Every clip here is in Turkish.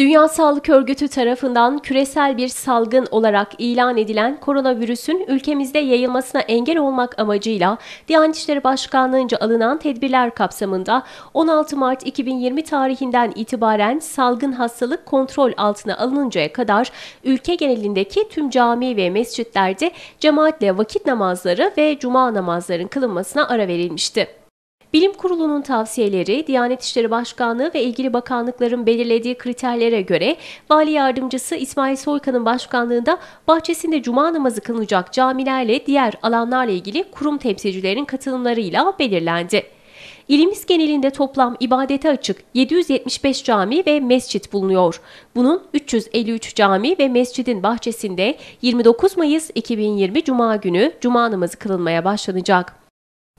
Dünya Sağlık Örgütü tarafından küresel bir salgın olarak ilan edilen koronavirüsün ülkemizde yayılmasına engel olmak amacıyla Diyanet İşleri Başkanlığı'nca alınan tedbirler kapsamında 16 Mart 2020 tarihinden itibaren salgın hastalık kontrol altına alınıncaya kadar ülke genelindeki tüm cami ve mescitlerde cemaatle vakit namazları ve cuma namazların kılınmasına ara verilmişti. Bilim Kurulu'nun tavsiyeleri, Diyanet İşleri Başkanlığı ve ilgili bakanlıkların belirlediği kriterlere göre Vali Yardımcısı İsmail Soykan'ın başkanlığında bahçesinde cuma namazı kılınacak camilerle diğer alanlarla ilgili kurum temsilcilerinin katılımlarıyla belirlendi. İlimiz genelinde toplam ibadete açık 775 cami ve mescit bulunuyor. Bunun 353 cami ve mescidin bahçesinde 29 Mayıs 2020 Cuma günü Cuma namazı kılınmaya başlanacak.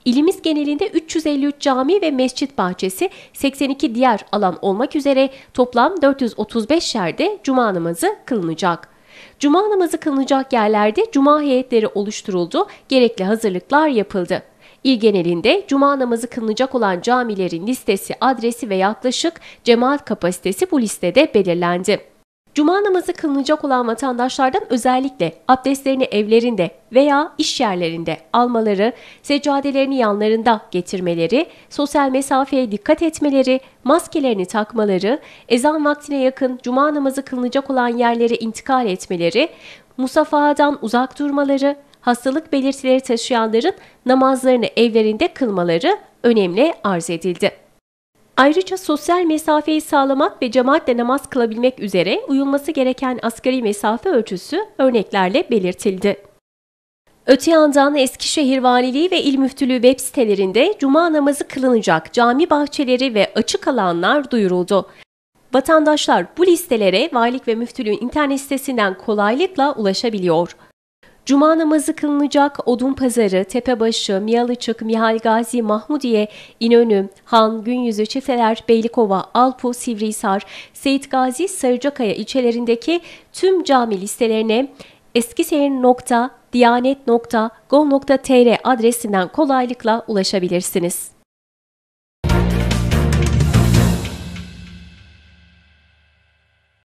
İlimiz genelinde 353 cami ve mescit bahçesi, 82 diğer alan olmak üzere toplam 435 yerde cuma namazı kılınacak. Cuma namazı kılınacak yerlerde cuma heyetleri oluşturuldu, gerekli hazırlıklar yapıldı. İl genelinde cuma namazı kılınacak olan camilerin listesi, adresi ve yaklaşık cemaat kapasitesi bu listede belirlendi. Cuma namazı kılınacak olan vatandaşlardan özellikle abdestlerini evlerinde veya iş yerlerinde almaları, seccadelerini yanlarında getirmeleri, sosyal mesafeye dikkat etmeleri, maskelerini takmaları, ezan vaktine yakın cuma namazı kılınacak olan yerlere intikal etmeleri, musafadan uzak durmaları, hastalık belirtileri taşıyanların namazlarını evlerinde kılmaları önemli arz edildi. Ayrıca sosyal mesafeyi sağlamak ve cemaatle namaz kılabilmek üzere uyulması gereken asgari mesafe ölçüsü örneklerle belirtildi. Öte yandan Eskişehir Valiliği ve İl Müftülüğü web sitelerinde cuma namazı kılınacak cami bahçeleri ve açık alanlar duyuruldu. Vatandaşlar bu listelere valilik ve müftülüğün internet sitesinden kolaylıkla ulaşabiliyor. Cuma namazı kılınacak odun pazarı, Tepebaşı, Miyalıçık, Mihal Gazi, Mahmudiye, İnönü, Han, Günyüzü, çifteler, Beylikova, Alpu, Sivrihisar, Seyit Gazi, Sarıcakaya ilçelerindeki tüm cami listelerine eskisehir.diyanet.gov.tr adresinden kolaylıkla ulaşabilirsiniz.